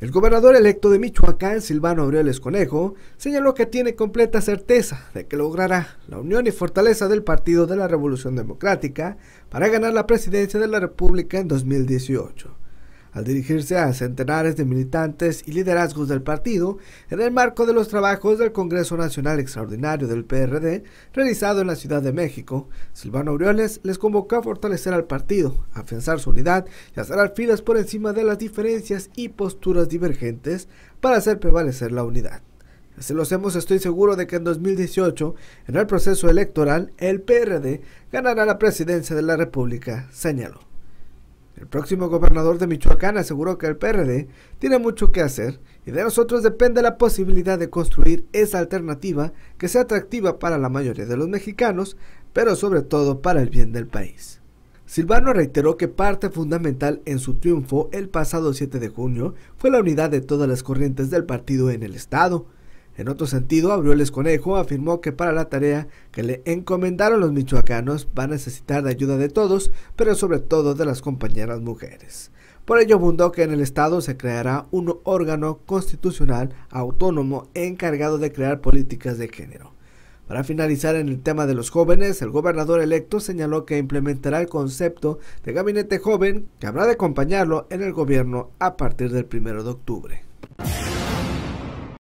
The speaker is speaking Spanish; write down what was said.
El gobernador electo de Michoacán, Silvano Aureoles Conejo, señaló que tiene completa certeza de que logrará la unión y fortaleza del Partido de la Revolución Democrática para ganar la presidencia de la República en 2018 al dirigirse a centenares de militantes y liderazgos del partido en el marco de los trabajos del Congreso Nacional Extraordinario del PRD realizado en la Ciudad de México, Silvano Aureoles les convocó a fortalecer al partido, a afianzar su unidad y a cerrar filas por encima de las diferencias y posturas divergentes para hacer prevalecer la unidad. Si lo hacemos, estoy seguro de que en 2018, en el proceso electoral, el PRD ganará la presidencia de la República, señaló. El próximo gobernador de Michoacán aseguró que el PRD tiene mucho que hacer y de nosotros depende la posibilidad de construir esa alternativa que sea atractiva para la mayoría de los mexicanos, pero sobre todo para el bien del país. Silvano reiteró que parte fundamental en su triunfo el pasado 7 de junio fue la unidad de todas las corrientes del partido en el Estado, en otro sentido, el Conejo afirmó que para la tarea que le encomendaron los michoacanos va a necesitar la ayuda de todos, pero sobre todo de las compañeras mujeres. Por ello abundó que en el Estado se creará un órgano constitucional autónomo encargado de crear políticas de género. Para finalizar en el tema de los jóvenes, el gobernador electo señaló que implementará el concepto de gabinete joven que habrá de acompañarlo en el gobierno a partir del 1 de octubre.